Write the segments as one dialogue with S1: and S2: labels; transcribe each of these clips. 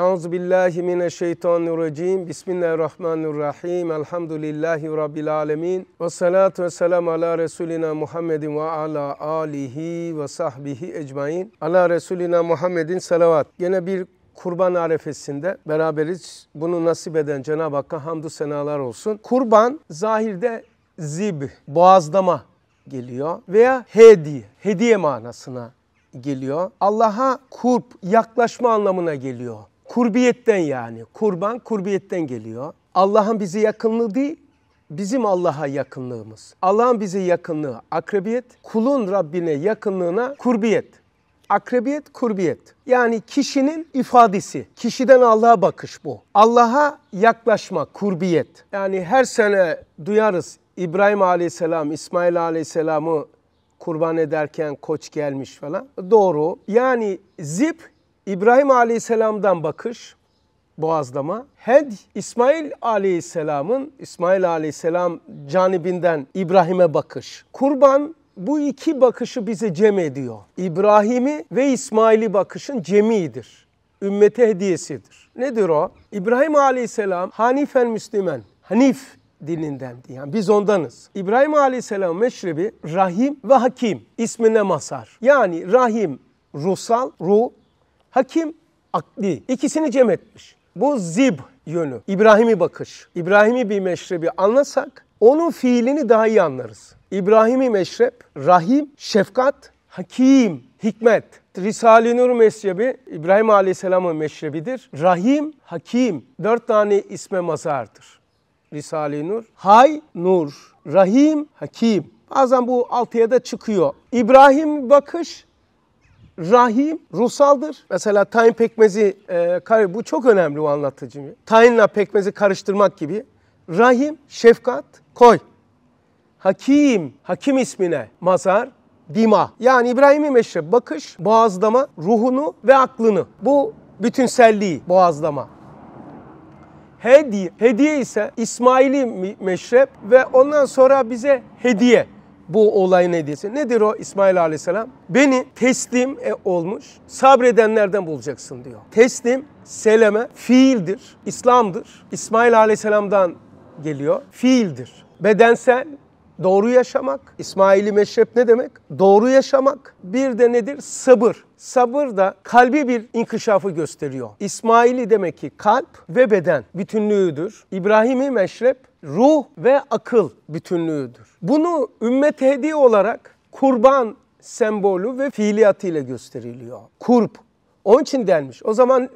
S1: Euzu billahi mineşşeytanirracim. Bismillahirrahmanirrahim. Elhamdülillahi rabbil alamin. Ve salatu vesselam ala resulina Muhammedin ve ala alihi ve sahbihi ecmaîn. Ala resulina Muhammedin salavat. Yine bir kurban arefesinde beraberiz. Bunu nasip eden Cenab-ı Hakk'a hamdü senalar olsun. Kurban zahirde zib, boğazlama geliyor veya hediye, hediye manasına geliyor. Allah'a kurp, yaklaşma anlamına geliyor. Kurbiyetten yani. Kurban kurbiyetten geliyor. Allah'ın bizi yakınlığı değil, bizim Allah'a yakınlığımız. Allah'ın bize yakınlığı akrebiyet, kulun Rabbine yakınlığına kurbiyet. Akrebiyet, kurbiyet. Yani kişinin ifadesi. Kişiden Allah'a bakış bu. Allah'a yaklaşma, kurbiyet. Yani her sene duyarız İbrahim Aleyhisselam, İsmail Aleyhisselam'ı kurban ederken koç gelmiş falan. Doğru. Yani zip İbrahim Aleyhisselam'dan bakış, boğazlama. Hed İsmail Aleyhisselam'ın İsmail Aleyhisselam canibinden İbrahim'e bakış. Kurban bu iki bakışı bize cem ediyor. İbrahim'i ve İsmail'i bakışın cemidir. Ümmete hediyesidir. Nedir o? İbrahim Aleyhisselam Hanifen Müslümen. Hanif dilinden yani biz ondanız. İbrahim Aleyhisselam meşrebi Rahim ve Hakim ismine masar. Yani Rahim ruhsal, ruh, Hakim akli. İkisini cem etmiş. Bu zib yönü, İbrahim'i bakış, İbrahim'i bir meşrebi anlasak onun fiilini daha iyi anlarız. İbrahim'i meşrep, rahim, şefkat, hakim, hikmet. Risale-i Nur meşrebi İbrahim Aleyhisselam'ın meşrebidir. Rahim, hakim. Dört tane isme mazardır. Risale-i Nur. Hay, nur. Rahim, hakim. Bazen bu altıya da çıkıyor. İbrahim bakış, Rahim ruhsaldır. Mesela tayin pekmezi, e, bu çok önemli o anlatıcı. Tayinle pekmezi karıştırmak gibi. Rahim, şefkat, koy. Hakim, hakim ismine mazar, dima. Yani İbrahim'i meşre bakış, boğazlama, ruhunu ve aklını. Bu bütünselliği boğazlama. Hediye. Hediye ise İsmail'i meşrep ve ondan sonra bize hediye bu olay ne nedir? Nedir o İsmail Aleyhisselam? Beni teslim e olmuş sabredenlerden bulacaksın diyor. Teslim, seleme fiildir, İslam'dır. İsmail Aleyhisselam'dan geliyor. Fiildir. Bedensel Doğru yaşamak. İsmaili meşrep ne demek? Doğru yaşamak. Bir de nedir? Sabır. Sabır da kalbi bir inkişafı gösteriyor. İsmaili demek ki kalp ve beden bütünlüğüdür. İbrahim'i meşrep ruh ve akıl bütünlüğüdür. Bunu ümmet hediye olarak kurban sembolü ve fiiliyatıyla gösteriliyor. Kurp. Onun için denmiş. O zaman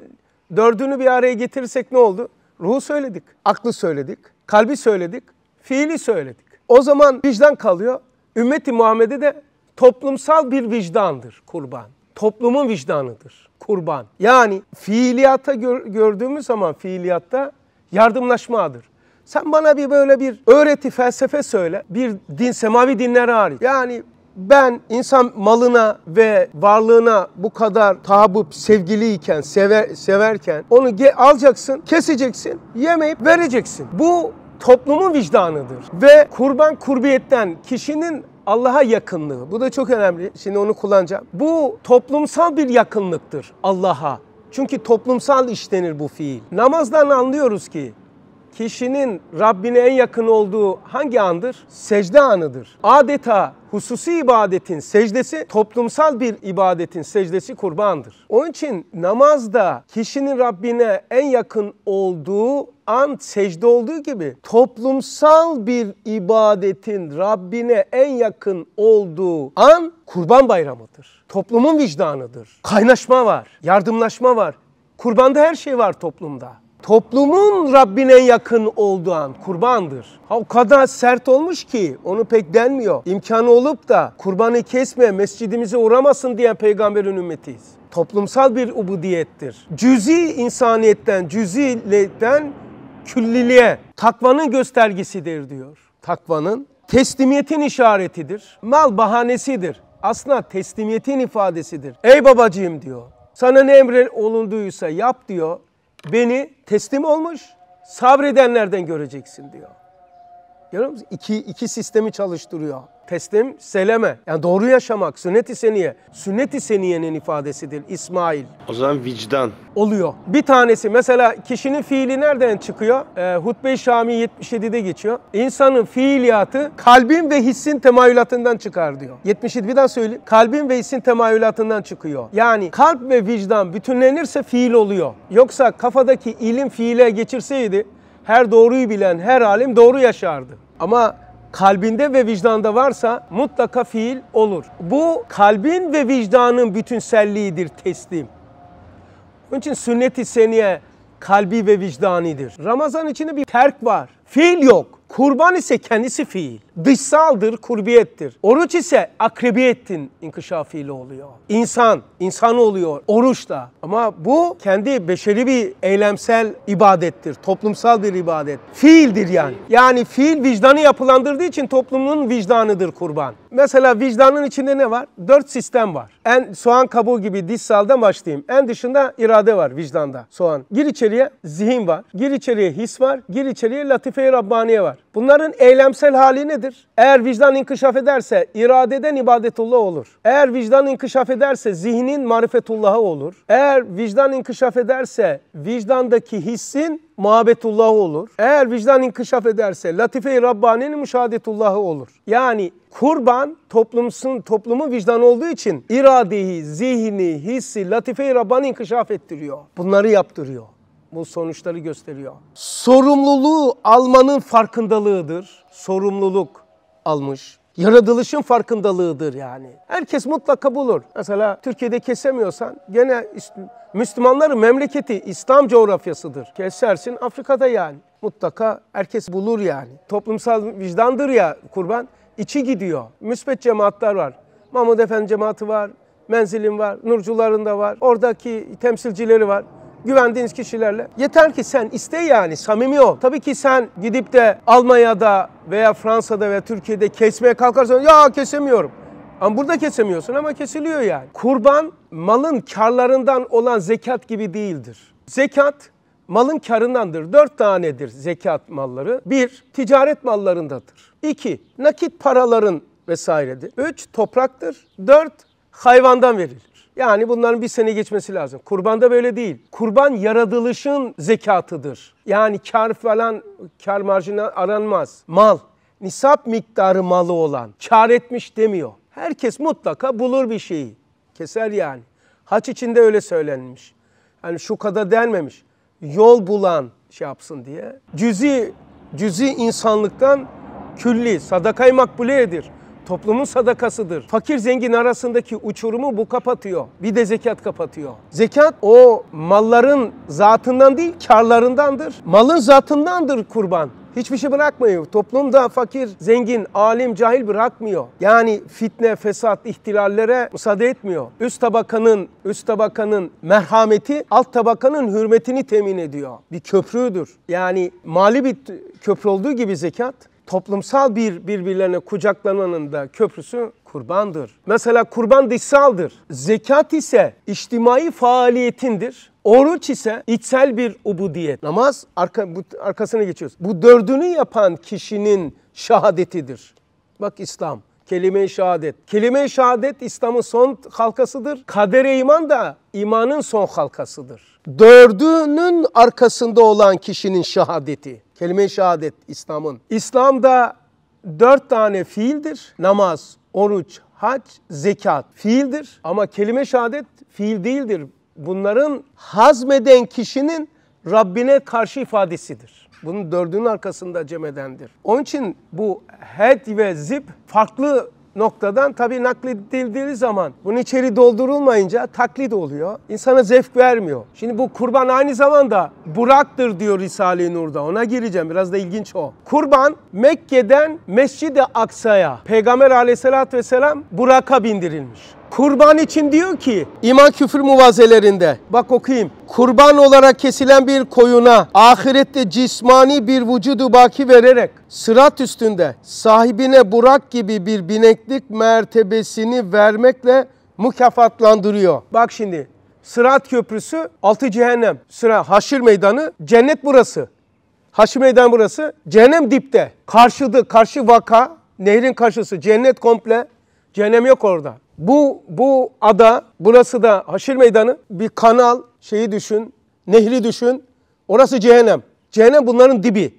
S1: dördünü bir araya getirirsek ne oldu? Ruhu söyledik, aklı söyledik, kalbi söyledik, fiili söyledik. O zaman vicdan kalıyor. Ümmeti Muhammed'e de toplumsal bir vicdandır kurban. Toplumun vicdanıdır kurban. Yani fiiliyata gördüğümüz zaman fiiliyatta yardımlaşmadır. Sen bana bir böyle bir öğreti, felsefe söyle. Bir din, semavi dinler hariç. Yani ben insan malına ve varlığına bu kadar tahabbüp sevgiliyken, sever, severken onu alacaksın, keseceksin, yemeyip vereceksin. Bu toplumun vicdanıdır. Ve kurban kurbiyetten kişinin Allah'a yakınlığı. Bu da çok önemli. Şimdi onu kullanacağım. Bu toplumsal bir yakınlıktır Allah'a. Çünkü toplumsal işlenir bu fiil. Namazdan anlıyoruz ki kişinin Rabbine en yakın olduğu hangi andır? Secde anıdır. Adeta hususi ibadetin secdesi toplumsal bir ibadetin secdesi kurbandır. Onun için namazda kişinin Rabbine en yakın olduğu an secde olduğu gibi toplumsal bir ibadetin Rabbine en yakın olduğu an kurban bayramıdır. Toplumun vicdanıdır. Kaynaşma var, yardımlaşma var. Kurbanda her şey var toplumda. Toplumun Rabbine yakın olduğu an kurbandır. Ha, o kadar sert olmuş ki onu pek denmiyor. İmkanı olup da kurbanı kesme, mescidimize uğramasın diyen peygamberin ümmetiyiz. Toplumsal bir ubudiyettir. Cüzi insaniyetten, cüziletten külliliğe takvanın göstergesidir diyor. Takvanın teslimiyetin işaretidir. Mal bahanesidir. Aslında teslimiyetin ifadesidir. Ey babacığım diyor. Sana ne emre olunduysa yap diyor. Beni teslim olmuş sabredenlerden göreceksin diyor. Görüyor musunuz? İki, iki sistemi çalıştırıyor. Teslim seleme. Yani doğru yaşamak. Sünnet-i seniye. Sünnet-i seniyenin ifadesidir İsmail. O zaman vicdan. Oluyor. Bir tanesi mesela kişinin fiili nereden çıkıyor? Ee, Hutbe-i Şami 77'de geçiyor. İnsanın fiiliyatı kalbin ve hissin temayülatından çıkar diyor. 77 bir daha söyleyeyim. Kalbin ve hissin temayülatından çıkıyor. Yani kalp ve vicdan bütünlenirse fiil oluyor. Yoksa kafadaki ilim fiile geçirseydi her doğruyu bilen her alim doğru yaşardı. Ama kalbinde ve vicdanda varsa mutlaka fiil olur. Bu kalbin ve vicdanın bütünselliğidir teslim. Onun için sünnet-i seniye kalbi ve vicdanidir. Ramazan içinde bir terk var. Fiil yok. Kurban ise kendisi fiil dışsaldır, kurbiyettir. Oruç ise akrebiyettin inkişafıyla oluyor. İnsan, insan oluyor oruçla. Ama bu kendi beşeri bir eylemsel ibadettir. Toplumsal bir ibadet. Fiildir yani. Yani fiil vicdanı yapılandırdığı için toplumun vicdanıdır kurban. Mesela vicdanın içinde ne var? Dört sistem var. En soğan kabuğu gibi dışsaldan başlayayım. En dışında irade var vicdanda soğan. Gir içeriye zihin var. Gir içeriye his var. Gir içeriye latife-i Rabbaniye var. Bunların eylemsel hali nedir? ibadettir. Eğer vicdan inkişaf ederse iradeden ibadetullah olur. Eğer vicdan inkişaf ederse zihnin marifetullahı olur. Eğer vicdan inkişaf ederse vicdandaki hissin muhabbetullahı olur. Eğer vicdan inkişaf ederse latife-i Rabbani'nin müşahedetullahı olur. Yani kurban toplumsun toplumu vicdan olduğu için iradeyi, zihni, hissi, latife-i Rabbani inkişaf ettiriyor. Bunları yaptırıyor bu sonuçları gösteriyor. Sorumluluğu almanın farkındalığıdır. Sorumluluk almış. Yaratılışın farkındalığıdır yani. Herkes mutlaka bulur. Mesela Türkiye'de kesemiyorsan gene Müslümanların memleketi İslam coğrafyasıdır. Kesersin Afrika'da yani. Mutlaka herkes bulur yani. Toplumsal vicdandır ya kurban. içi gidiyor. Müspet cemaatler var. Mahmud Efendi cemaati var. Menzilim var. Nurcuların da var. Oradaki temsilcileri var güvendiğiniz kişilerle. Yeter ki sen iste yani samimi ol. Tabii ki sen gidip de Almanya'da veya Fransa'da veya Türkiye'de kesmeye kalkarsan ya kesemiyorum. Ama burada kesemiyorsun ama kesiliyor yani. Kurban malın karlarından olan zekat gibi değildir. Zekat malın karındandır. Dört tanedir zekat malları. Bir, ticaret mallarındadır. İki, nakit paraların vesairedir. Üç, topraktır. Dört, hayvandan verilir. Yani bunların bir sene geçmesi lazım. Kurbanda böyle değil. Kurban yaratılışın zekatıdır. Yani kar falan, kar marjına aranmaz. Mal, nisap miktarı malı olan, kar etmiş demiyor. Herkes mutlaka bulur bir şeyi. Keser yani. Haç içinde öyle söylenmiş. Yani şu kadar denmemiş. Yol bulan şey yapsın diye. Cüzi, cüzi insanlıktan külli, sadakayı edir. Toplumun sadakasıdır. Fakir zengin arasındaki uçurumu bu kapatıyor. Bir de zekat kapatıyor. Zekat o malların zatından değil karlarındandır. Malın zatındandır kurban. Hiçbir şey bırakmıyor. Toplumda fakir, zengin, alim, cahil bırakmıyor. Yani fitne, fesat, ihtilallere müsaade etmiyor. Üst tabakanın, üst tabakanın merhameti alt tabakanın hürmetini temin ediyor. Bir köprüdür. Yani mali bir köprü olduğu gibi zekat toplumsal bir birbirlerine kucaklananın da köprüsü kurbandır. Mesela kurban dışsaldır. Zekat ise içtimai faaliyetindir. Oruç ise içsel bir ubudiyet. Namaz arka, bu, arkasına geçiyoruz. Bu dördünü yapan kişinin şahadetidir. Bak İslam. Kelime-i şehadet. Kelime-i şehadet İslam'ın son halkasıdır. Kadere iman da imanın son halkasıdır. Dördünün arkasında olan kişinin şahadeti. Kelime-i şehadet İslam'ın. İslam'da dört tane fiildir. Namaz, oruç, hac, zekat fiildir. Ama kelime şehadet fiil değildir. Bunların hazmeden kişinin Rabbine karşı ifadesidir. Bunun dördünün arkasında cemedendir. Onun için bu het ve zip farklı noktadan tabii nakledildiği zaman bunun içeri doldurulmayınca taklit oluyor. İnsana zevk vermiyor. Şimdi bu kurban aynı zamanda Burak'tır diyor Risale-i Nur'da. Ona gireceğim. Biraz da ilginç o. Kurban Mekke'den Mescid-i Aksa'ya Peygamber aleyhissalatü vesselam Burak'a bindirilmiş. Kurban için diyor ki iman küfür muvazelerinde bak okuyayım. Kurban olarak kesilen bir koyuna ahirette cismani bir vücudu baki vererek sırat üstünde sahibine burak gibi bir bineklik mertebesini vermekle mükafatlandırıyor. Bak şimdi Sırat Köprüsü, altı cehennem. Sıra Haşir Meydanı, cennet burası. Haşir Meydanı burası, cehennem dipte. Karşıdı, karşı vaka, nehrin karşısı, cennet komple. Cehennem yok orada. Bu, bu ada, burası da haşir meydanı. Bir kanal şeyi düşün, nehri düşün. Orası cehennem. Cehennem bunların dibi.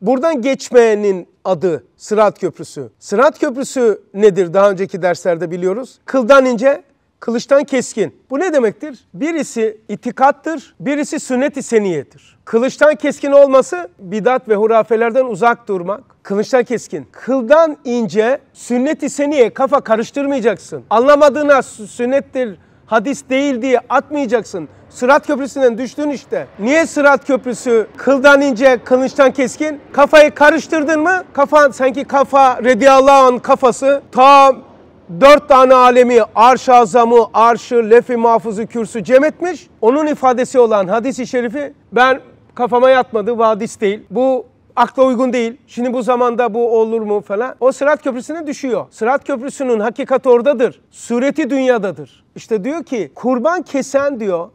S1: Buradan geçmeyenin adı Sırat Köprüsü. Sırat Köprüsü nedir? Daha önceki derslerde biliyoruz. Kıldan ince kılıçtan keskin. Bu ne demektir? Birisi itikattır, birisi sünnet-i seniyedir. Kılıçtan keskin olması bidat ve hurafelerden uzak durmak. Kılıçtan keskin. Kıldan ince sünnet-i seniye kafa karıştırmayacaksın. Anlamadığına sünnettir, hadis değil diye atmayacaksın. Sırat köprüsünden düştün işte. Niye sırat köprüsü kıldan ince, kılıçtan keskin? Kafayı karıştırdın mı? Kafan sanki kafa, Rediyallahu kafası tam dört tane alemi arş-ı azamı, arşı, lefi mahfuzu, kürsü cem etmiş. Onun ifadesi olan hadisi şerifi ben kafama yatmadı bu hadis değil. Bu akla uygun değil. Şimdi bu zamanda bu olur mu falan. O Sırat Köprüsü'ne düşüyor. Sırat Köprüsü'nün hakikati oradadır. Sureti dünyadadır. İşte diyor ki kurban kesen diyor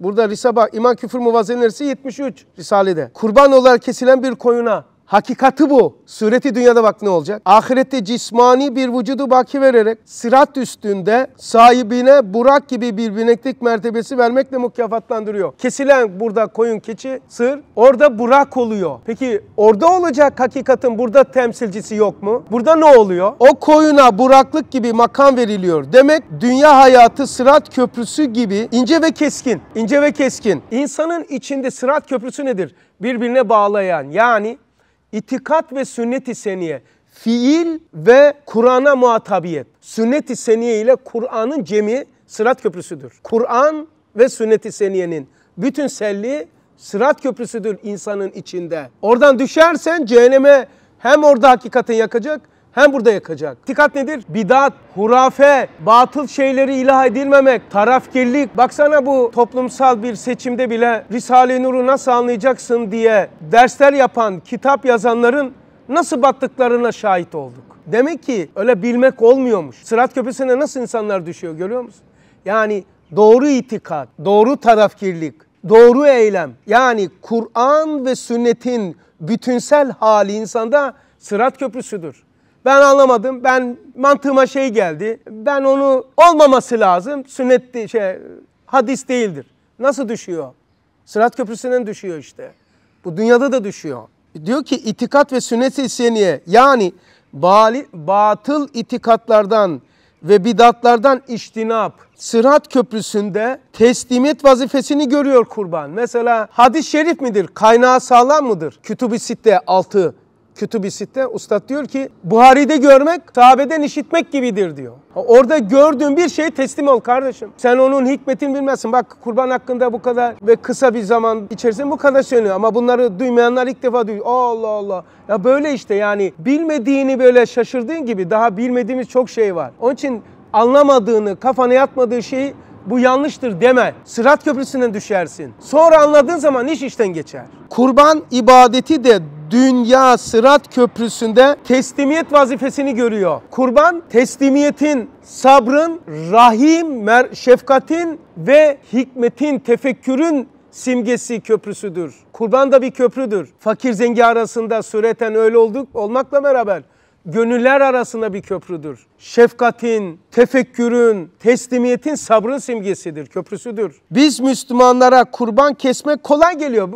S1: Burada Risale İman Küfür Muvazenesi 73 Risale'de. Kurban olarak kesilen bir koyuna Hakikati bu. Sureti dünyada bak ne olacak? Ahirette cismani bir vücudu baki vererek sırat üstünde sahibine burak gibi bir bineklik mertebesi vermekle mükafatlandırıyor. Kesilen burada koyun, keçi, sır orada burak oluyor. Peki orada olacak hakikatin burada temsilcisi yok mu? Burada ne oluyor? O koyuna buraklık gibi makam veriliyor. Demek dünya hayatı sırat köprüsü gibi ince ve keskin. ince ve keskin. İnsanın içinde sırat köprüsü nedir? Birbirine bağlayan yani İtikat ve sünnet-i seniye, fiil ve Kur'an'a muhatabiyet. Sünnet-i seniye ile Kur'an'ın cemi sırat köprüsüdür. Kur'an ve sünnet-i seniyenin bütün selli sırat köprüsüdür insanın içinde. Oradan düşersen cehenneme hem orada hakikatin yakacak hem burada yakacak. Dikkat nedir? Bidat, hurafe, batıl şeyleri ilah edilmemek, tarafkirlik. Baksana bu toplumsal bir seçimde bile Risale-i Nur'u nasıl anlayacaksın diye dersler yapan, kitap yazanların nasıl battıklarına şahit olduk. Demek ki öyle bilmek olmuyormuş. Sırat köprüsüne nasıl insanlar düşüyor görüyor musun? Yani doğru itikat, doğru tarafkirlik, doğru eylem. Yani Kur'an ve sünnetin bütünsel hali insanda sırat köprüsüdür. Ben anlamadım. Ben mantığıma şey geldi. Ben onu olmaması lazım. Sünnet şey hadis değildir. Nasıl düşüyor? Sırat köprüsünden düşüyor işte. Bu dünyada da düşüyor. Diyor ki itikat ve sünnet seniye yani bali, batıl itikatlardan ve bidatlardan iştinap. Sırat köprüsünde teslimiyet vazifesini görüyor kurban. Mesela hadis şerif midir? Kaynağı sağlam mıdır? Kütüb-i Sitte 6 kütüb sitte Üstad diyor ki Buhari'de görmek sahabeden işitmek gibidir diyor. Orada gördüğün bir şeye teslim ol kardeşim. Sen onun hikmetini bilmezsin. Bak kurban hakkında bu kadar ve kısa bir zaman içerisinde bu kadar söylüyor. Ama bunları duymayanlar ilk defa duyuyor. Allah Allah. Ya böyle işte yani bilmediğini böyle şaşırdığın gibi daha bilmediğimiz çok şey var. Onun için anlamadığını, kafana yatmadığı şeyi bu yanlıştır deme. Sırat köprüsünden düşersin. Sonra anladığın zaman iş işten geçer. Kurban ibadeti de dünya sırat köprüsünde teslimiyet vazifesini görüyor. Kurban teslimiyetin, sabrın, rahim, şefkatin ve hikmetin, tefekkürün simgesi köprüsüdür. Kurban da bir köprüdür. Fakir zengi arasında süreten öyle olduk olmakla beraber gönüller arasında bir köprüdür. Şefkatin, tefekkürün, teslimiyetin sabrın simgesidir, köprüsüdür. Biz Müslümanlara kurban kesmek kolay geliyor.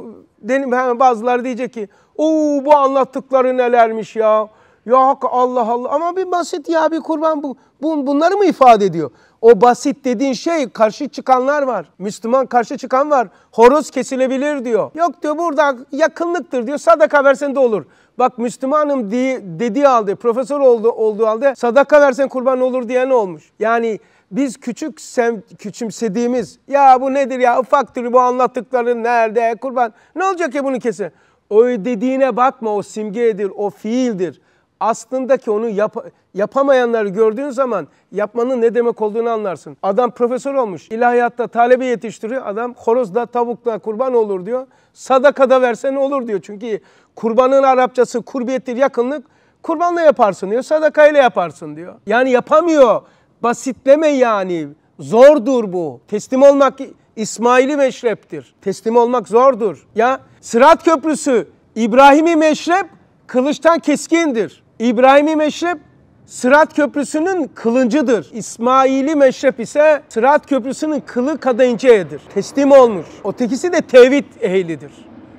S1: Denim hemen bazıları diyecek ki Oo bu anlattıkları nelermiş ya. Ya Allah Allah ama bir basit ya bir kurban bu, bu bunları mı ifade ediyor? O basit dediğin şey karşı çıkanlar var. Müslüman karşı çıkan var. Horoz kesilebilir diyor. Yok diyor burada yakınlıktır diyor. Sadaka versen de olur. Bak Müslümanım diye, dediği halde, profesör oldu, olduğu halde sadaka versen kurban olur diyen olmuş. Yani biz küçük sem, küçümsediğimiz ya bu nedir ya ufaktır bu anlattıkları nerede kurban ne olacak ya bunu kesin. O dediğine bakma o simgedir, o fiildir. Aslında ki onu yap yapamayanları gördüğün zaman yapmanın ne demek olduğunu anlarsın. Adam profesör olmuş, ilahiyatta talebe yetiştiriyor. Adam horozda, tavukla kurban olur diyor. Sadaka da verse ne olur diyor. Çünkü kurbanın Arapçası kurbiyettir, yakınlık. Kurbanla yaparsın diyor, sadakayla yaparsın diyor. Yani yapamıyor. Basitleme yani. Zordur bu. Teslim olmak İsmail'i meşreptir. Teslim olmak zordur. Ya Sırat Köprüsü İbrahim'i meşrep kılıçtan keskindir. İbrahim'i meşrep Sırat Köprüsü'nün kılıncıdır. İsmail'i meşrep ise Sırat Köprüsü'nün kılı inceyedir. Teslim olmuş. Ötekisi de tevhid ehlidir.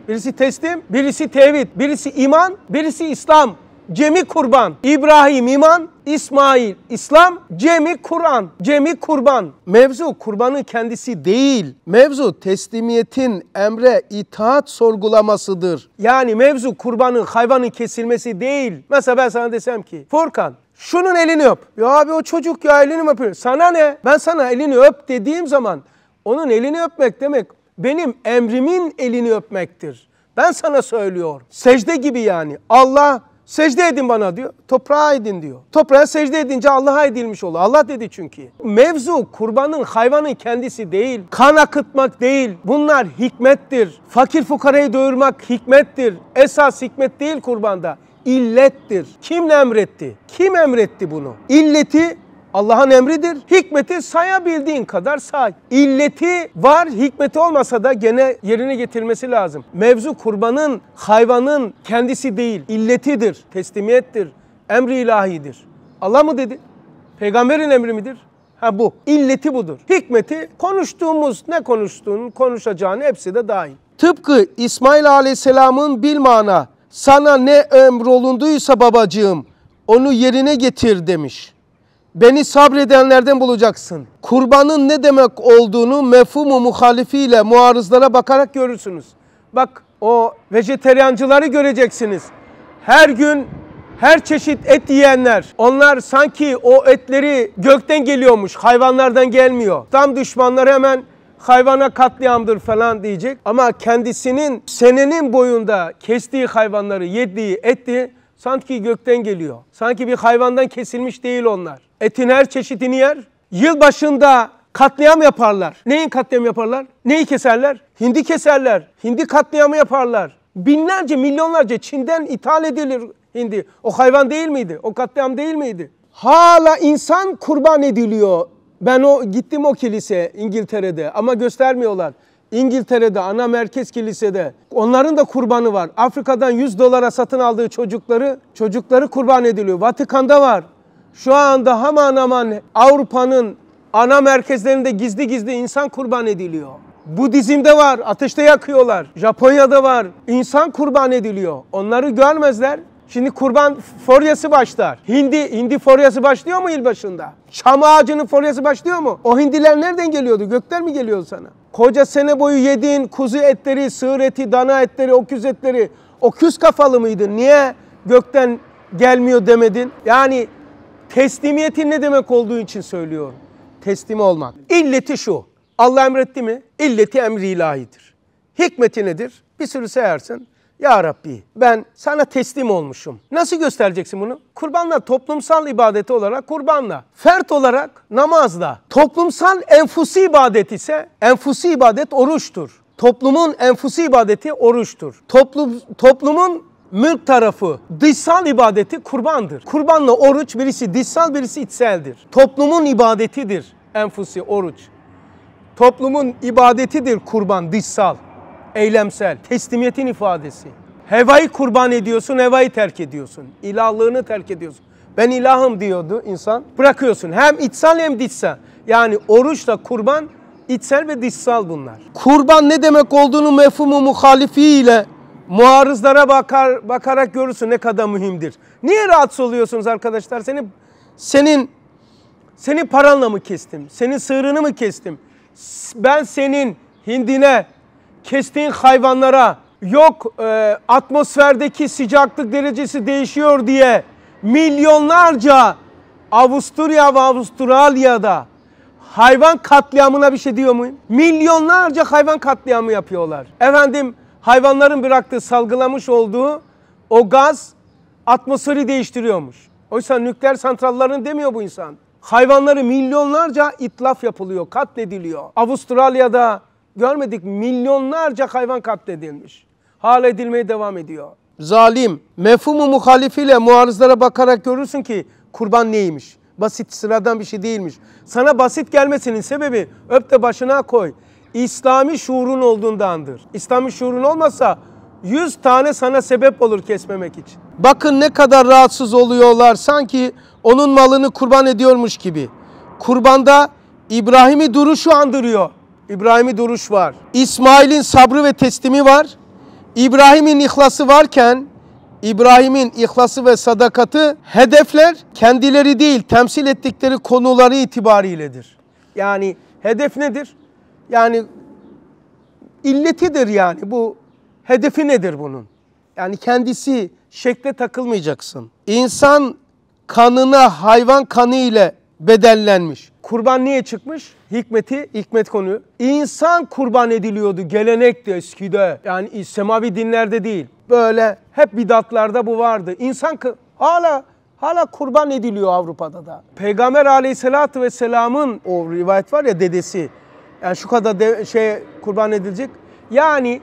S1: Birisi teslim, birisi tevhid, birisi iman, birisi İslam. Cemi kurban. İbrahim iman, İsmail İslam, Cemi Kur'an. Cemi kurban. Mevzu kurbanın kendisi değil. Mevzu teslimiyetin emre itaat sorgulamasıdır. Yani mevzu kurbanın hayvanın kesilmesi değil. Mesela ben sana desem ki Furkan şunun elini öp. Ya abi o çocuk ya elini mi öpüyor? Sana ne? Ben sana elini öp dediğim zaman onun elini öpmek demek benim emrimin elini öpmektir. Ben sana söylüyor. Secde gibi yani. Allah Secde edin bana diyor. Toprağa edin diyor. Toprağa secde edince Allah'a edilmiş oluyor. Allah dedi çünkü. Mevzu kurbanın hayvanın kendisi değil. Kan akıtmak değil. Bunlar hikmettir. Fakir fukarayı doyurmak hikmettir. Esas hikmet değil kurbanda. İllettir. Kim emretti? Kim emretti bunu? İlleti Allah'ın emridir. Hikmeti sayabildiğin kadar say. İlleti var, hikmeti olmasa da gene yerine getirmesi lazım. Mevzu kurbanın, hayvanın kendisi değil, illetidir, teslimiyettir, emri ilahidir. Allah mı dedi? Peygamberin emri midir? Ha bu. İlleti budur. Hikmeti konuştuğumuz ne konuştuğun, konuşacağını hepsi de dahil. Tıpkı İsmail Aleyhisselam'ın bilmana sana ne emrolunduysa babacığım onu yerine getir demiş. Beni sabredenlerden bulacaksın. Kurbanın ne demek olduğunu mefhumu muhalifiyle muarızlara bakarak görürsünüz. Bak o vejeteryancıları göreceksiniz. Her gün her çeşit et yiyenler onlar sanki o etleri gökten geliyormuş hayvanlardan gelmiyor. Tam düşmanları hemen hayvana katliamdır falan diyecek ama kendisinin senenin boyunda kestiği hayvanları yediği etti Sanki gökten geliyor. Sanki bir hayvandan kesilmiş değil onlar. Etin her çeşidini yer. Yıl başında katliam yaparlar. Neyin katliam yaparlar? Neyi keserler? Hindi keserler. Hindi katliamı yaparlar. Binlerce, milyonlarca Çin'den ithal edilir hindi. O hayvan değil miydi? O katliam değil miydi? Hala insan kurban ediliyor. Ben o gittim o kilise İngiltere'de ama göstermiyorlar. İngiltere'de ana merkez kilisede onların da kurbanı var. Afrika'dan 100 dolara satın aldığı çocukları çocukları kurban ediliyor. Vatikan'da var. Şu anda haman aman Avrupa'nın ana merkezlerinde gizli gizli insan kurban ediliyor. Budizm'de var, ateşte yakıyorlar. Japonya'da var, insan kurban ediliyor. Onları görmezler. Şimdi kurban foryası başlar. Hindi, hindi foryası başlıyor mu başında? Çam ağacının folyası başlıyor mu? O hindiler nereden geliyordu? Gökler mi geliyordu sana? Koca sene boyu yediğin kuzu etleri, sığır eti, dana etleri, öküz etleri, öküz kafalı mıydı? Niye gökten gelmiyor demedin? Yani teslimiyetin ne demek olduğu için söylüyorum. Teslim olmak. İlleti şu. Allah emretti mi? İlleti emri ilahidir. Hikmeti nedir? Bir sürü sayarsan ya Rabbi ben sana teslim olmuşum. Nasıl göstereceksin bunu? Kurbanla toplumsal ibadeti olarak kurbanla. Fert olarak namazla. Toplumsal enfusi ibadet ise enfusi ibadet oruçtur. Toplumun enfusi ibadeti oruçtur. Toplum, toplumun mülk tarafı dışsal ibadeti kurbandır. Kurbanla oruç birisi dışsal birisi içseldir. Toplumun ibadetidir enfusi oruç. Toplumun ibadetidir kurban dışsal eylemsel, teslimiyetin ifadesi. Hevayı kurban ediyorsun, hevayı terk ediyorsun. İlahlığını terk ediyorsun. Ben ilahım diyordu insan. Bırakıyorsun. Hem içsel hem dışsal. Yani oruçla kurban içsel ve dışsal bunlar. Kurban ne demek olduğunu mefhumu muhalifi ile muarızlara bakar, bakarak görürsün ne kadar mühimdir. Niye rahatsız oluyorsunuz arkadaşlar? Seni senin senin paranla mı kestim? Senin sığırını mı kestim? Ben senin hindine, kestiğin hayvanlara yok e, atmosferdeki sıcaklık derecesi değişiyor diye milyonlarca Avusturya ve Avustralya'da hayvan katliamına bir şey diyor muyum? Milyonlarca hayvan katliamı yapıyorlar. Efendim hayvanların bıraktığı salgılamış olduğu o gaz atmosferi değiştiriyormuş. Oysa nükleer santralların demiyor bu insan. Hayvanları milyonlarca itlaf yapılıyor, katlediliyor. Avustralya'da görmedik milyonlarca hayvan katledilmiş. Hala edilmeye devam ediyor. Zalim, mefhumu muhalifiyle muarızlara bakarak görürsün ki kurban neymiş? Basit sıradan bir şey değilmiş. Sana basit gelmesinin sebebi öp de başına koy. İslami şuurun olduğundandır. İslami şuurun olmasa 100 tane sana sebep olur kesmemek için. Bakın ne kadar rahatsız oluyorlar sanki onun malını kurban ediyormuş gibi. Kurbanda İbrahim'i duruşu andırıyor. İbrahim'i duruş var. İsmail'in sabrı ve teslimi var. İbrahim'in ihlası varken İbrahim'in ihlası ve sadakatı hedefler kendileri değil temsil ettikleri konuları itibariyledir. Yani hedef nedir? Yani illetidir yani bu hedefi nedir bunun? Yani kendisi şekle takılmayacaksın. İnsan kanına hayvan kanı ile bedellenmiş. Kurban niye çıkmış? hikmeti, hikmet konu. İnsan kurban ediliyordu gelenekte eskide. Yani semavi dinlerde değil. Böyle hep bidatlarda bu vardı. İnsan kı, hala hala kurban ediliyor Avrupa'da da. Peygamber aleyhissalatü vesselamın o rivayet var ya dedesi. Yani şu kadar de, şey kurban edilecek. Yani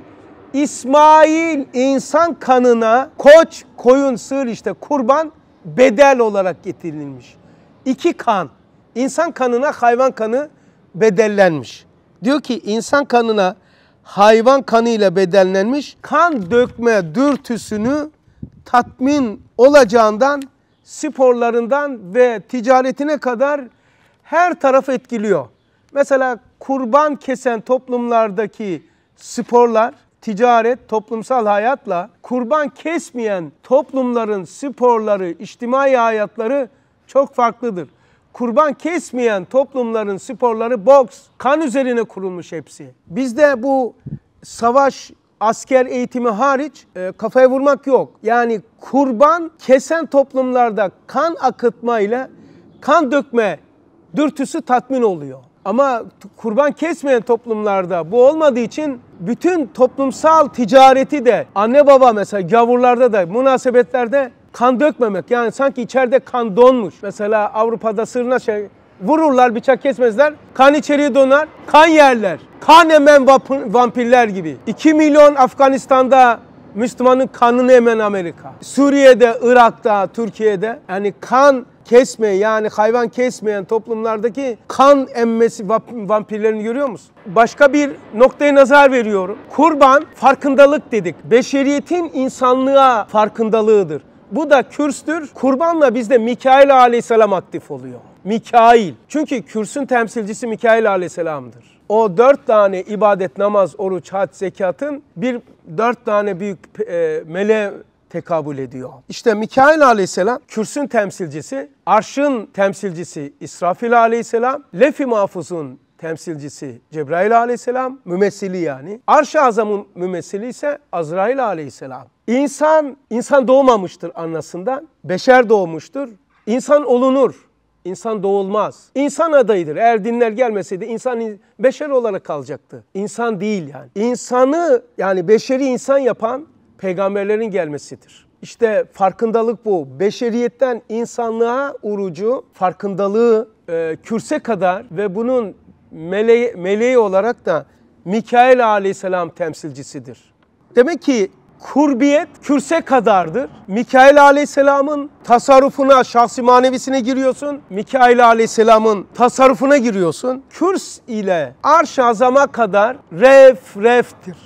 S1: İsmail insan kanına koç, koyun, sığır işte kurban bedel olarak getirilmiş. İki kan. İnsan kanına hayvan kanı bedellenmiş. Diyor ki insan kanına hayvan kanıyla bedellenmiş kan dökme dürtüsünü tatmin olacağından sporlarından ve ticaretine kadar her taraf etkiliyor. Mesela kurban kesen toplumlardaki sporlar, ticaret, toplumsal hayatla kurban kesmeyen toplumların sporları, içtimai hayatları çok farklıdır kurban kesmeyen toplumların sporları boks, kan üzerine kurulmuş hepsi. Bizde bu savaş asker eğitimi hariç e, kafaya vurmak yok. Yani kurban kesen toplumlarda kan akıtma ile kan dökme dürtüsü tatmin oluyor. Ama kurban kesmeyen toplumlarda bu olmadığı için bütün toplumsal ticareti de anne baba mesela gavurlarda da münasebetlerde kan dökmemek. Yani sanki içeride kan donmuş. Mesela Avrupa'da sırna şey vururlar bıçak kesmezler. Kan içeriye donar. Kan yerler. Kan emen vampirler gibi. 2 milyon Afganistan'da Müslümanın kanını emen Amerika. Suriye'de, Irak'ta, Türkiye'de yani kan kesme yani hayvan kesmeyen toplumlardaki kan emmesi vampirlerini görüyor musun? Başka bir noktaya nazar veriyorum. Kurban farkındalık dedik. Beşeriyetin insanlığa farkındalığıdır. Bu da kürstür. Kurbanla bizde Mikail aleyhisselam aktif oluyor. Mikail. Çünkü kürsün temsilcisi Mikail aleyhisselamdır. O dört tane ibadet, namaz, oruç, hac, zekatın bir dört tane büyük e, mele tekabül ediyor. İşte Mikail aleyhisselam kürsün temsilcisi, arşın temsilcisi İsrafil aleyhisselam, lefi mahfuzun temsilcisi Cebrail aleyhisselam, mümessili yani. Arş-ı azamın mümessili ise Azrail aleyhisselam. İnsan, insan doğmamıştır anasından, Beşer doğmuştur. İnsan olunur. İnsan doğulmaz. İnsan adayıdır. Eğer dinler gelmeseydi insan beşer olarak kalacaktı. İnsan değil yani. İnsanı yani beşeri insan yapan peygamberlerin gelmesidir. İşte farkındalık bu. Beşeriyetten insanlığa urucu farkındalığı e, kürse kadar ve bunun meleği, meleği olarak da Mikail aleyhisselam temsilcisidir. Demek ki kurbiyet kürse kadardır. Mikail aleyhisselamın tasarrufuna, şahsi manevisine giriyorsun. Mikail aleyhisselamın tasarrufuna giriyorsun. Kürs ile arş azama kadar ref reftir.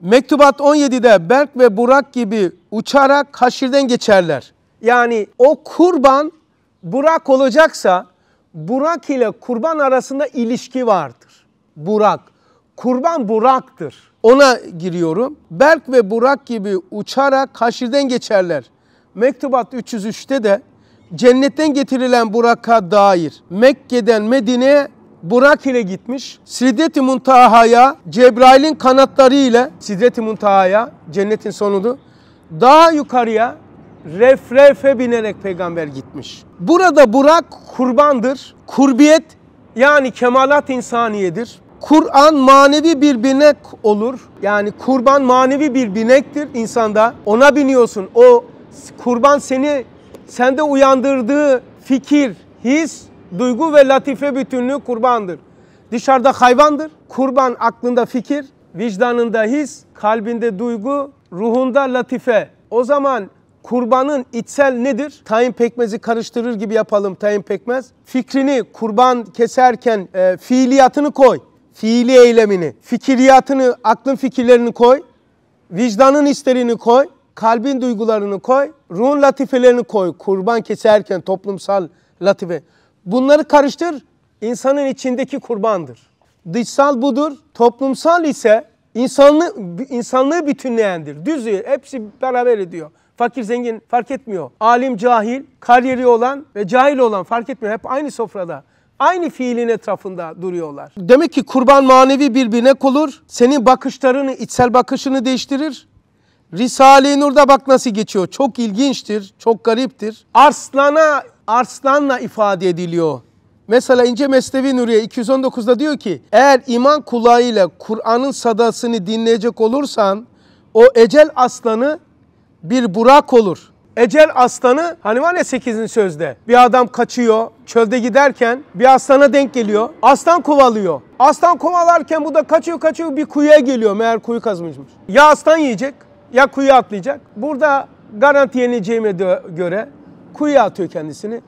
S1: Mektubat 17'de Berk ve Burak gibi uçarak haşirden geçerler. Yani o kurban Burak olacaksa Burak ile kurban arasında ilişki vardır. Burak. Kurban Burak'tır. Ona giriyorum. Berk ve Burak gibi uçarak haşirden geçerler. Mektubat 303'te de cennetten getirilen Burak'a dair Mekke'den Medine'ye Burak ile gitmiş. Sidret-i Muntaha'ya Cebrail'in kanatları ile Sidret-i Muntaha'ya cennetin sonudu. Daha yukarıya refrefe binerek peygamber gitmiş. Burada Burak kurbandır. Kurbiyet yani kemalat insaniyedir. Kur'an manevi bir binek olur. Yani kurban manevi bir binektir insanda. Ona biniyorsun. O kurban seni sende uyandırdığı fikir, his, duygu ve latife bütünlüğü kurbandır. Dışarıda hayvandır. Kurban aklında fikir, vicdanında his, kalbinde duygu, ruhunda latife. O zaman kurbanın içsel nedir? Tayin pekmezi karıştırır gibi yapalım tayin pekmez. Fikrini kurban keserken e, fiiliyatını koy. Fiili eylemini, fikriyatını, aklın fikirlerini koy. Vicdanın isterini koy. Kalbin duygularını koy. Ruhun latifelerini koy. Kurban keserken toplumsal latife. Bunları karıştır. İnsanın içindeki kurbandır. Dışsal budur. Toplumsal ise insanlığı, insanlığı bütünleyendir. Düzü, hepsi beraber ediyor. Fakir zengin fark etmiyor. Alim cahil, kariyeri olan ve cahil olan fark etmiyor. Hep aynı sofrada. Aynı fiilin etrafında duruyorlar. Demek ki kurban manevi bir binek olur. Senin bakışlarını, içsel bakışını değiştirir. Risale-i Nur'da bak nasıl geçiyor. Çok ilginçtir, çok gariptir. Arslana, arslanla ifade ediliyor. Mesela İnce Mesnevi Nuriye 219'da diyor ki eğer iman kulağıyla Kur'an'ın sadasını dinleyecek olursan o ecel aslanı bir burak olur. Ecel aslanı hani var ya 8. sözde. Bir adam kaçıyor, çölde giderken bir aslana denk geliyor. Aslan kovalıyor. Aslan kovalarken bu da kaçıyor kaçıyor bir kuyuya geliyor. Meğer kuyu kazmışmış. Ya aslan yiyecek ya kuyu atlayacak. Burada garanti yenileceğime göre kuyuya atıyor kendisini.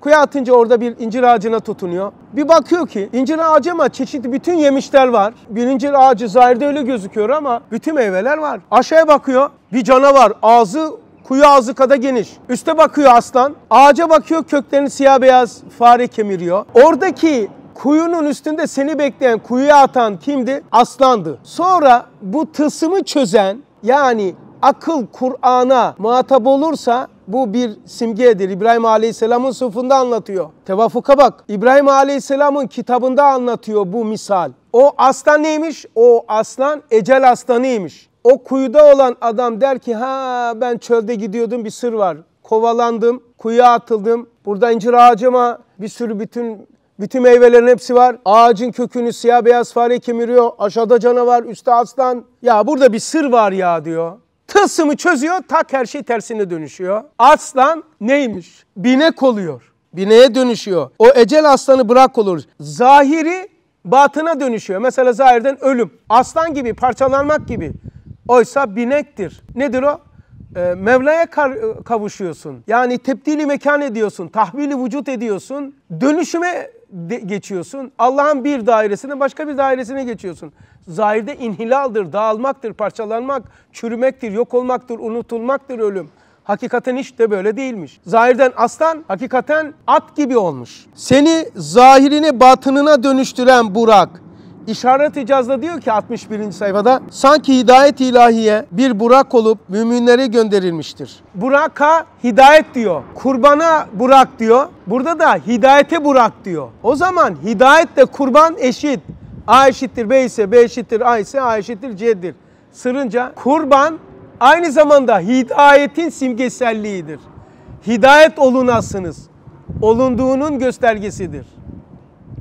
S1: Kuyu atınca orada bir incir ağacına tutunuyor. Bir bakıyor ki incir ağacı ama çeşitli bütün yemişler var. Bir incir ağacı zahirde öyle gözüküyor ama bütün meyveler var. Aşağıya bakıyor bir canavar ağzı kuyu ağzı kadar geniş. Üste bakıyor aslan. Ağaca bakıyor köklerini siyah beyaz fare kemiriyor. Oradaki kuyunun üstünde seni bekleyen kuyuya atan kimdi? Aslandı. Sonra bu tılsımı çözen yani akıl Kur'an'a muhatap olursa bu bir simgedir. İbrahim Aleyhisselam'ın sufunda anlatıyor. Tevafuka bak. İbrahim Aleyhisselam'ın kitabında anlatıyor bu misal. O aslan neymiş? O aslan ecel aslanıymış. O kuyuda olan adam der ki ha ben çölde gidiyordum bir sır var. Kovalandım, kuyuya atıldım. Burada incir ağacıma bir sürü bütün bütün meyvelerin hepsi var. Ağacın kökünü siyah beyaz fare kemiriyor. Aşağıda canavar, üstte aslan. Ya burada bir sır var ya diyor. Tılsımı çözüyor tak her şey tersine dönüşüyor. Aslan neymiş? Binek oluyor. Bineğe dönüşüyor. O ecel aslanı bırak olur. Zahiri batına dönüşüyor. Mesela zahirden ölüm. Aslan gibi parçalanmak gibi. Oysa binektir. Nedir o? Ee, Mevla'ya kavuşuyorsun. Yani tebdili mekan ediyorsun. Tahvili vücut ediyorsun. Dönüşüme de geçiyorsun. Allah'ın bir dairesine başka bir dairesine geçiyorsun. Zahirde inhilaldır, dağılmaktır, parçalanmak, çürümektir, yok olmaktır, unutulmaktır ölüm. Hakikaten hiç de böyle değilmiş. Zahirden aslan hakikaten at gibi olmuş. Seni zahirine batınına dönüştüren Burak İşaret icazda diyor ki 61. sayfada sanki hidayet ilahiye bir burak olup müminlere gönderilmiştir. Buraka hidayet diyor. Kurbana burak diyor. Burada da hidayete burak diyor. O zaman hidayetle kurban eşit. A eşittir B ise B eşittir A ise A eşittir C'dir. Sırınca kurban aynı zamanda hidayetin simgeselliğidir. Hidayet olunasınız. Olunduğunun göstergesidir.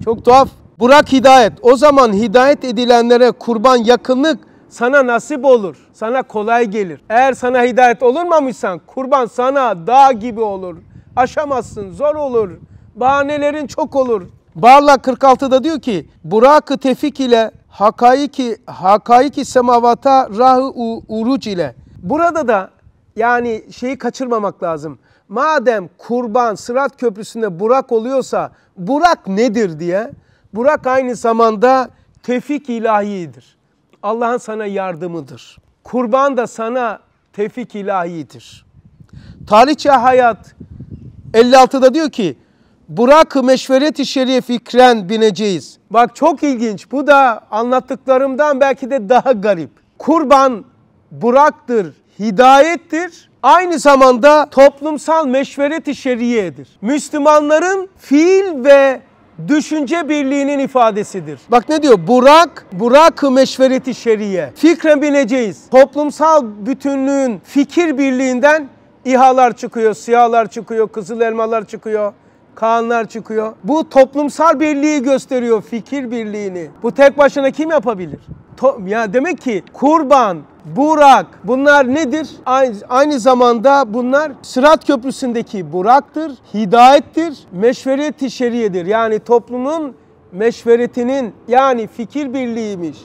S1: Çok tuhaf. Burak hidayet. O zaman hidayet edilenlere kurban yakınlık sana nasip olur. Sana kolay gelir. Eğer sana hidayet olunmamışsan kurban sana dağ gibi olur. Aşamazsın, zor olur. Bahanelerin çok olur. Bağla 46'da diyor ki Burak-ı tefik ile hakaiki, hakaiki semavata rahı uruc ile. Burada da yani şeyi kaçırmamak lazım. Madem kurban Sırat Köprüsü'nde Burak oluyorsa Burak nedir diye Burak aynı zamanda tefik ilahidir. Allah'ın sana yardımıdır. Kurban da sana tefik ilahidir. Tarihçe hayat 56'da diyor ki Burak meşveret-i şerif ikren bineceğiz. Bak çok ilginç bu da anlattıklarımdan belki de daha garip. Kurban Burak'tır, hidayettir. Aynı zamanda toplumsal meşveret-i şeriyedir. Müslümanların fiil ve düşünce birliğinin ifadesidir. Bak ne diyor? Burak, Burak-ı meşvereti şeriye. Fikre bineceğiz. Toplumsal bütünlüğün fikir birliğinden İHA'lar çıkıyor, siyahlar çıkıyor, kızıl elmalar çıkıyor. kanlar çıkıyor. Bu toplumsal birliği gösteriyor, fikir birliğini. Bu tek başına kim yapabilir? To ya demek ki kurban, Burak. Bunlar nedir? Aynı, aynı zamanda bunlar Sırat Köprüsü'ndeki Burak'tır, hidayettir, meşvereti şeriyedir. Yani toplumun meşveretinin yani fikir birliğiymiş.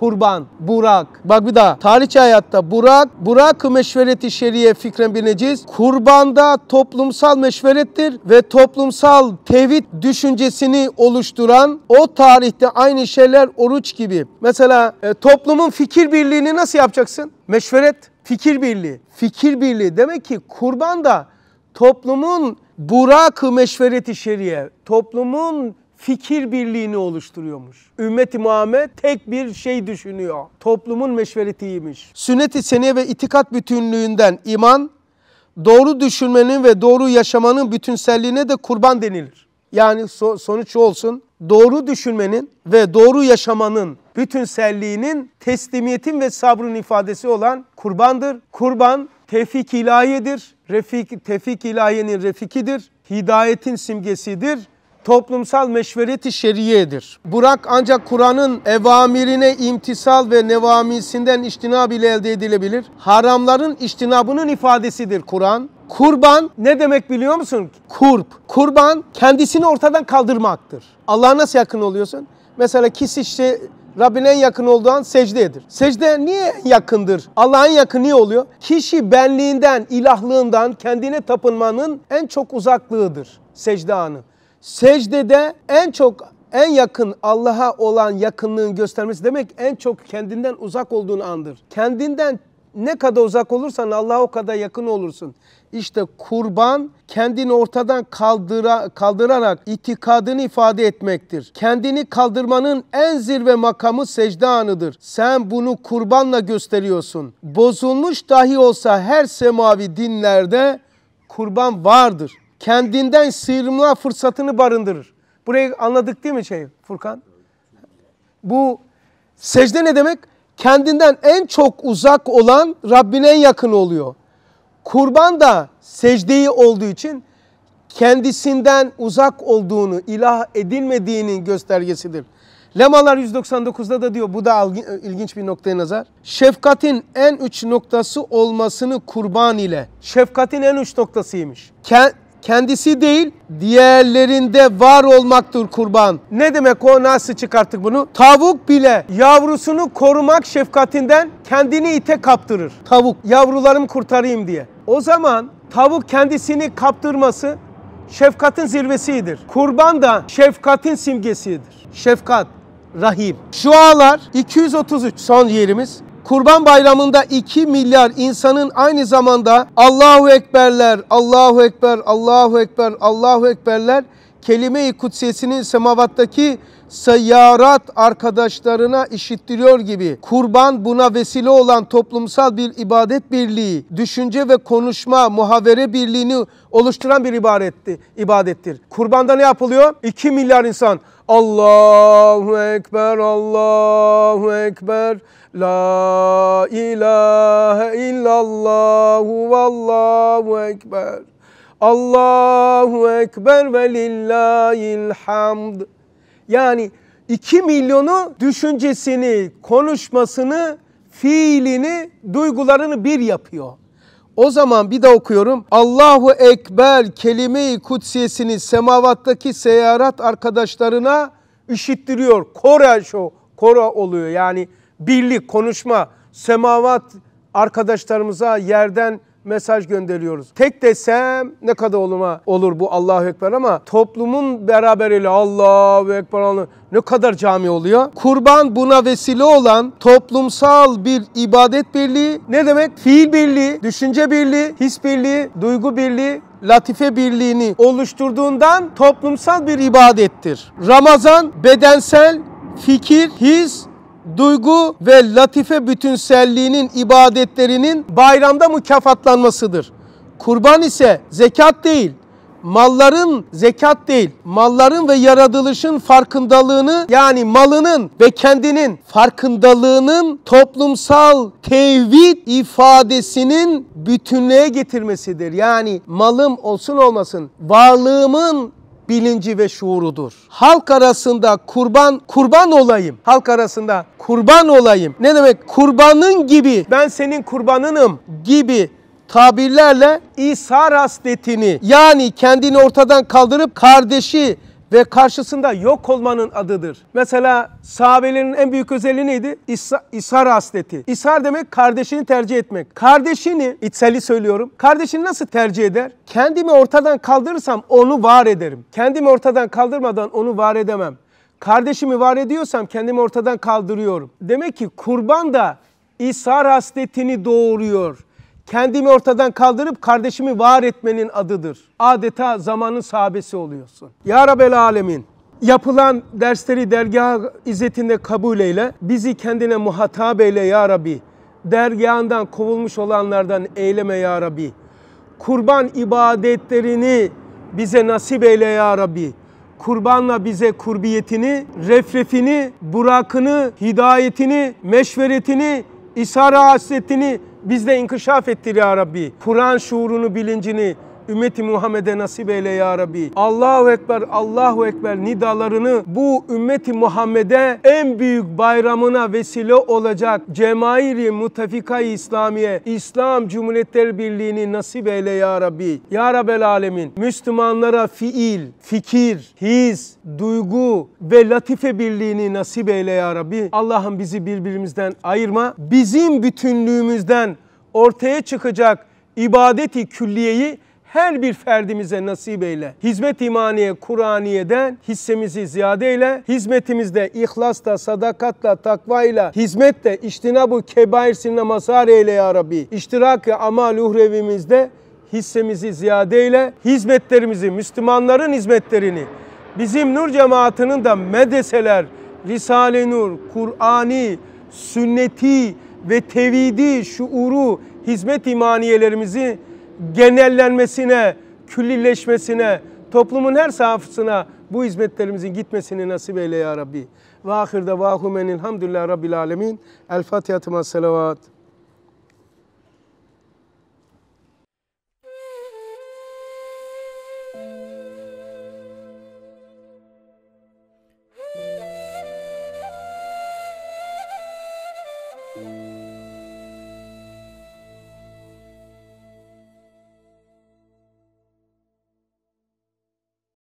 S1: Kurban, Burak. Bak bir daha. Tarihçi hayatta Burak, Burak meşvereti şeriye fikren bilineceğiz. Kurban da toplumsal meşverettir ve toplumsal tevhid düşüncesini oluşturan o tarihte aynı şeyler oruç gibi. Mesela e, toplumun fikir birliğini nasıl yapacaksın? Meşveret, fikir birliği. Fikir birliği demek ki kurban da toplumun burak meşvereti şeriye, toplumun fikir birliğini oluşturuyormuş. Ümmet-i Muhammed tek bir şey düşünüyor. Toplumun meşveretiymiş. Sünnet-i sene ve itikat bütünlüğünden iman, doğru düşünmenin ve doğru yaşamanın bütünselliğine de kurban denilir. Yani so sonuç olsun, doğru düşünmenin ve doğru yaşamanın bütünselliğinin teslimiyetin ve sabrın ifadesi olan kurbandır. Kurban tevfik ilahiyedir. Refik, tevfik ilahiyenin refikidir. Hidayetin simgesidir toplumsal meşvereti şeriyedir. Burak ancak Kur'an'ın evamirine imtisal ve nevamisinden iştinab ile elde edilebilir. Haramların iştinabının ifadesidir Kur'an. Kurban ne demek biliyor musun? Kurp. Kurban kendisini ortadan kaldırmaktır. Allah'a nasıl yakın oluyorsun? Mesela kisişte Rabbin en yakın olduğu an secdedir. Secde niye yakındır? Allah'ın yakın niye oluyor? Kişi benliğinden, ilahlığından, kendine tapınmanın en çok uzaklığıdır secde anı. Secdede en çok en yakın Allah'a olan yakınlığın göstermesi demek en çok kendinden uzak olduğun andır. Kendinden ne kadar uzak olursan Allah'a o kadar yakın olursun. İşte kurban kendini ortadan kaldıra, kaldırarak itikadını ifade etmektir. Kendini kaldırmanın en zirve makamı secde anıdır. Sen bunu kurbanla gösteriyorsun. Bozulmuş dahi olsa her semavi dinlerde kurban vardır kendinden sıyrılma fırsatını barındırır. Burayı anladık değil mi şey Furkan? Bu secde ne demek? Kendinden en çok uzak olan Rabbine yakın oluyor. Kurban da secdeyi olduğu için kendisinden uzak olduğunu, ilah edilmediğinin göstergesidir. Lemalar 199'da da diyor bu da ilginç bir noktaya nazar. Şefkatin en üç noktası olmasını kurban ile. Şefkatin en üç noktasıymış kendisi değil diğerlerinde var olmaktır kurban. Ne demek o nasıl çıkarttık bunu? Tavuk bile yavrusunu korumak şefkatinden kendini ite kaptırır. Tavuk yavrularımı kurtarayım diye. O zaman tavuk kendisini kaptırması şefkatin zirvesidir. Kurban da şefkatin simgesidir. Şefkat, rahim. Şualar 233 son yerimiz. Kurban Bayramı'nda 2 milyar insanın aynı zamanda Allahu Ekberler, Allahu Ekber, Allahu Ekber, Allahu Ekberler kelime-i kutsiyesinin semavattaki sayyarat arkadaşlarına işittiriyor gibi kurban buna vesile olan toplumsal bir ibadet birliği, düşünce ve konuşma, muhavere birliğini oluşturan bir ibadetti, ibadettir. Kurbanda ne yapılıyor? 2 milyar insan Allahu Ekber, Allahu Ekber. La ilahe illallahu vallahu ekber. Allahu Ekber ve lillahil hamd. Yani 2 milyonu düşüncesini, konuşmasını, fiilini, duygularını bir yapıyor. O zaman bir de okuyorum. Allahu Ekber kelime-i kutsiyesini semavattaki seyahat arkadaşlarına işittiriyor. Kora şu, kora oluyor yani birlik, konuşma, semavat arkadaşlarımıza yerden mesaj gönderiyoruz. Tek desem ne kadar oluma olur bu Allahu Ekber ama toplumun beraberiyle Allahu Ekber Allah ne kadar cami oluyor? Kurban buna vesile olan toplumsal bir ibadet birliği ne demek? Fiil birliği, düşünce birliği, his birliği, duygu birliği, latife birliğini oluşturduğundan toplumsal bir ibadettir. Ramazan bedensel, fikir, his, duygu ve latife bütünselliğinin ibadetlerinin bayramda mükafatlanmasıdır. Kurban ise zekat değil, malların zekat değil, malların ve yaratılışın farkındalığını yani malının ve kendinin farkındalığının toplumsal tevhid ifadesinin bütünlüğe getirmesidir. Yani malım olsun olmasın varlığımın bilinci ve şuurudur. Halk arasında kurban kurban olayım. Halk arasında kurban olayım. Ne demek? Kurbanın gibi ben senin kurbanınım gibi tabirlerle İsa hasletini yani kendini ortadan kaldırıp kardeşi ve karşısında yok olmanın adıdır. Mesela sahabelerin en büyük özelliği neydi? İsa, ishar hasleti. İshar demek kardeşini tercih etmek. Kardeşini, içseli söylüyorum, kardeşini nasıl tercih eder? Kendimi ortadan kaldırırsam onu var ederim. Kendimi ortadan kaldırmadan onu var edemem. Kardeşimi var ediyorsam kendimi ortadan kaldırıyorum. Demek ki kurban da İsar hasletini doğuruyor. Kendimi ortadan kaldırıp kardeşimi var etmenin adıdır. Adeta zamanın sahabesi oluyorsun. Ya Rabbel Alemin yapılan dersleri dergah izzetinde kabul eyle. Bizi kendine muhatap eyle ya Rabbi. Dergahından kovulmuş olanlardan eyleme ya Rabbi. Kurban ibadetlerini bize nasip eyle ya Rabbi. Kurbanla bize kurbiyetini, refrefini, burakını, hidayetini, meşveretini, isara hasretini, Bizde inkışaf ettir ya Rabbi. Kur'an şuurunu, bilincini, ümmeti Muhammed'e nasip eyle ya Rabbi. Allahu Ekber, Allahu Ekber nidalarını bu ümmeti Muhammed'e en büyük bayramına vesile olacak Cemairi Mutafika-i İslamiye, İslam Cumhuriyetler Birliği'ni nasip eyle ya Rabbi. Ya Rabbel Alemin, Müslümanlara fiil, fikir, his, duygu ve latife birliğini nasip eyle ya Rabbi. Allah'ım bizi birbirimizden ayırma. Bizim bütünlüğümüzden ortaya çıkacak ibadeti külliyeyi her bir ferdimize nasip eyle. Hizmet imaniye, Kur'aniye'den hissemizi ziyade eyle. Hizmetimizde ihlasla, sadakatla, takvayla, hizmette iştinabu kebair sinne masar eyle ya Rabbi. İştirak-ı amal uhrevimizde hissemizi ziyade eyle. Hizmetlerimizi, Müslümanların hizmetlerini, bizim Nur cemaatinin de medeseler, Risale-i Nur, Kur'ani, sünneti ve Tevidi şuuru, hizmet imaniyelerimizi genellenmesine, küllileşmesine, toplumun her sahasına bu hizmetlerimizin gitmesini nasip eyle ya Rabbi. Ve ahirde vahumenilhamdülillah Rabbil alemin. El Fatiha'tıma selavat.